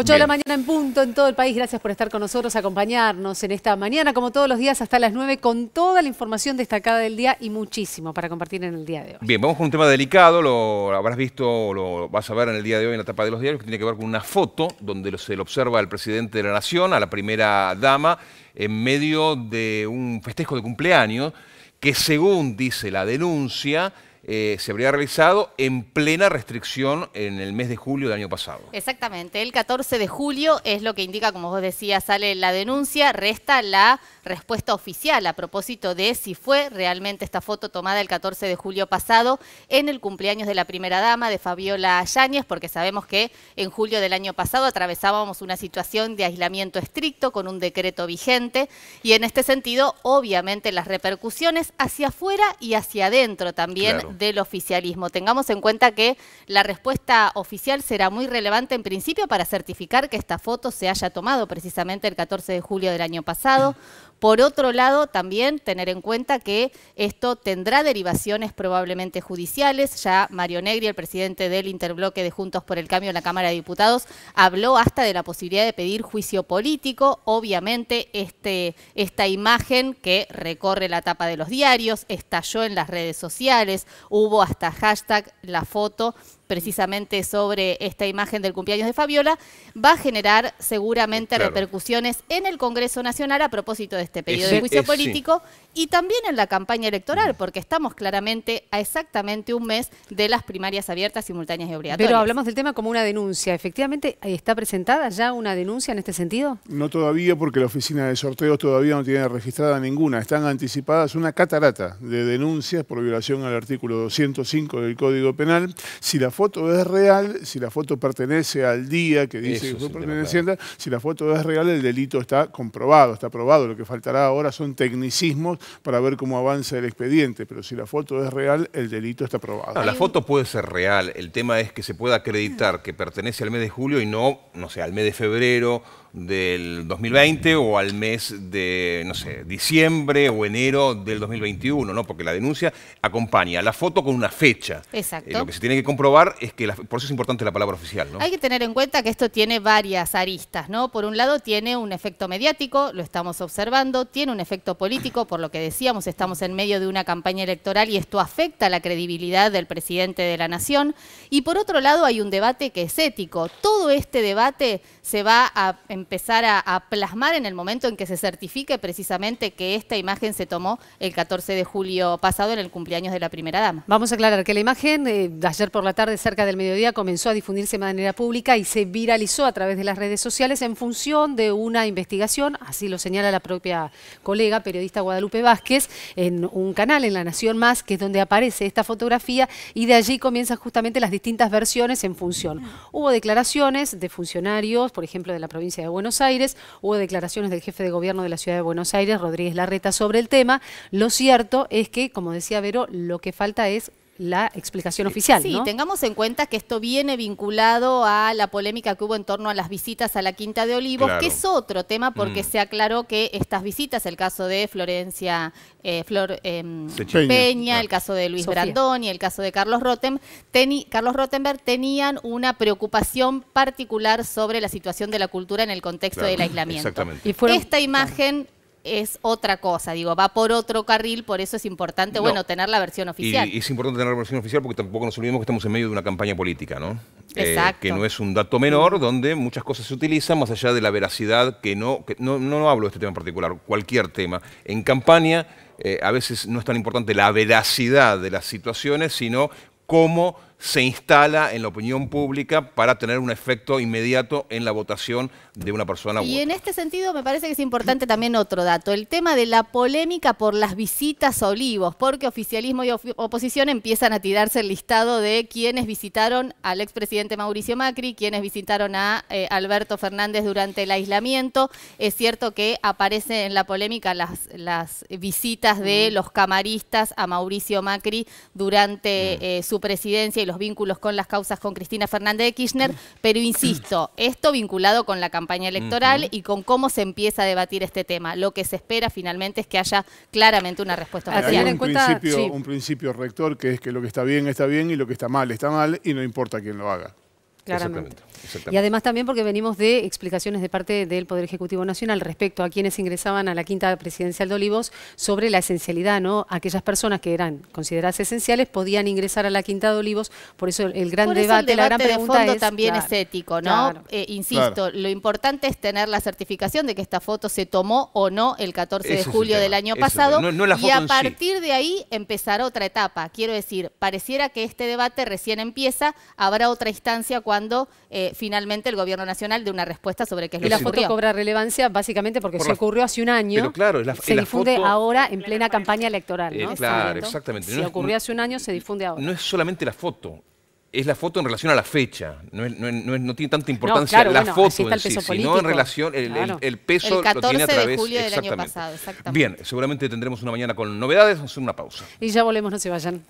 8 de la mañana en punto en todo el país. Gracias por estar con nosotros, acompañarnos en esta mañana, como todos los días, hasta las 9, con toda la información destacada del día y muchísimo para compartir en el día de hoy. Bien, vamos con un tema delicado, lo habrás visto, lo vas a ver en el día de hoy en la etapa de los diarios, que tiene que ver con una foto donde se lo observa al presidente de la Nación, a la primera dama, en medio de un festejo de cumpleaños que según dice la denuncia, eh, se habría realizado en plena restricción en el mes de julio del año pasado. Exactamente, el 14 de julio es lo que indica, como vos decías, sale la denuncia, resta la respuesta oficial a propósito de si fue realmente esta foto tomada el 14 de julio pasado en el cumpleaños de la primera dama de Fabiola Yáñez, porque sabemos que en julio del año pasado atravesábamos una situación de aislamiento estricto con un decreto vigente y en este sentido, obviamente, las repercusiones hacia afuera y hacia adentro también del oficialismo. Tengamos en cuenta que la respuesta oficial será muy relevante en principio para certificar que esta foto se haya tomado precisamente el 14 de julio del año pasado. Por otro lado, también tener en cuenta que esto tendrá derivaciones probablemente judiciales. Ya Mario Negri, el presidente del interbloque de Juntos por el Cambio en la Cámara de Diputados, habló hasta de la posibilidad de pedir juicio político. Obviamente, este, esta imagen que recorre la tapa de los diarios, estalló en las redes sociales, hubo hasta hashtag la foto precisamente sobre esta imagen del cumpleaños de Fabiola, va a generar seguramente repercusiones en el Congreso Nacional a propósito de este periodo de juicio político y también en la campaña electoral, porque estamos claramente a exactamente un mes de las primarias abiertas, simultáneas y obligatorias. Pero hablamos del tema como una denuncia. ¿Efectivamente está presentada ya una denuncia en este sentido? No todavía, porque la oficina de sorteos todavía no tiene registrada ninguna. Están anticipadas una catarata de denuncias por violación al artículo 205 del Código Penal. Si la foto es real, si la foto pertenece al día que dice que fue perteneciente, si la foto es real, el delito está comprobado, está probado. Lo que faltará ahora son tecnicismos para ver cómo avanza el expediente, pero si la foto es real, el delito está probado. la foto puede ser real, el tema es que se pueda acreditar que pertenece al mes de julio y no, no sé, al mes de febrero del 2020 o al mes de, no sé, diciembre o enero del 2021, ¿no? Porque la denuncia acompaña la foto con una fecha. Exacto. Eh, lo que se tiene que comprobar es que, por eso es importante la palabra oficial, ¿no? Hay que tener en cuenta que esto tiene varias aristas, ¿no? Por un lado tiene un efecto mediático, lo estamos observando, tiene un efecto político, por lo que decíamos, estamos en medio de una campaña electoral y esto afecta la credibilidad del presidente de la nación. Y por otro lado hay un debate que es ético. Todo este debate se va a empezar a, plasmar en el momento en que se certifique precisamente que esta imagen se tomó el 14 de julio pasado en el cumpleaños de la primera dama. Vamos a aclarar que la imagen eh, ayer por la tarde, cerca del mediodía, comenzó a difundirse de manera pública y se viralizó a través de las redes sociales en función de una investigación, así lo señala la propia colega periodista Guadalupe Vázquez, en un canal en La Nación Más, que es donde aparece esta fotografía y de allí comienzan justamente las distintas versiones en función. Hubo declaraciones de funcionarios, por ejemplo, de la provincia de Buenos Aires. Hubo declaraciones del jefe de gobierno de la ciudad de Buenos Aires, Rodríguez Larreta, sobre el tema. Lo cierto es que, como decía Vero, lo que falta es la explicación eh, oficial. Sí, tengamos en cuenta que esto viene vinculado a la polémica que hubo en torno a las visitas a la Quinta de Olivos, que es otro tema porque mm. se aclaró que estas visitas, el caso de Florencia eh, Flor, eh, Peña, el caso de Luis Brandón y el caso de Carlos Rotem, Carlos Rottenberg tenían una preocupación particular sobre la situación de la cultura en el contexto del aislamiento. Y Esta imagen es otra cosa, digo, va por otro carril, por eso es importante, bueno, tener la versión oficial. Y es importante tener la versión oficial porque tampoco nos olvidemos que estamos en medio de una campaña política, ¿no? Eh, Exacto. que no es un dato menor, donde muchas cosas se utilizan más allá de la veracidad, que no, que no, hablo de este tema en particular, cualquier tema. En campaña eh, a veces no es tan importante la veracidad de las situaciones, sino cómo se instala en la opinión pública para tener un efecto inmediato en la votación de una persona. Y en este sentido me parece que es importante también otro dato, el tema de la polémica por las visitas a Olivos, porque oficialismo y oposición empiezan a tirarse el listado de quienes visitaron al expresidente Mauricio Macri, quienes visitaron a eh, Alberto Fernández durante el aislamiento. Es cierto que aparece en la polémica las, visitas de mm. los camaristas a Mauricio Macri durante mm. eh, su presidencia y los vínculos con las causas con Cristina Fernández de Kirchner, pero insisto, esto vinculado con la campaña electoral y con cómo se empieza a debatir este tema. Lo que se espera finalmente es que haya claramente una respuesta Hay un, principio, un principio rector que es que lo que está bien está bien y lo que está mal está mal y no importa quién lo haga. Claramente. Y además también porque venimos de explicaciones de parte del Poder Ejecutivo Nacional respecto a quienes ingresaban a la quinta presidencial de Olivos sobre la esencialidad, ¿no? Aquellas personas que eran consideradas esenciales podían ingresar a la quinta de Olivos, por eso el gran debate, la gran pregunta es, también es ético, ¿no? Eh, insisto, lo importante es tener la certificación de que esta foto se tomó o no el 14 de julio del año pasado y a partir de ahí empezará otra etapa. Quiero decir, pareciera que este debate recién empieza, habrá otra instancia cuando eh, finalmente el gobierno nacional de una respuesta sobre qué es lo que Y la foto cobra relevancia básicamente porque se ocurrió hace un año, se difunde ahora en plena campaña electoral. Eh, ¿no? claro, exactamente. Si ocurrió hace un año, se difunde ahora. No es solamente la foto, es la foto en relación a la fecha. No, no, no, tiene tanta importancia la foto en sí, sino en relación, el, peso lo tiene a través. De julio del año pasado, exactamente. Bien, seguramente tendremos una mañana con novedades, vamos a hacer una pausa. Y ya volvemos, no se vayan.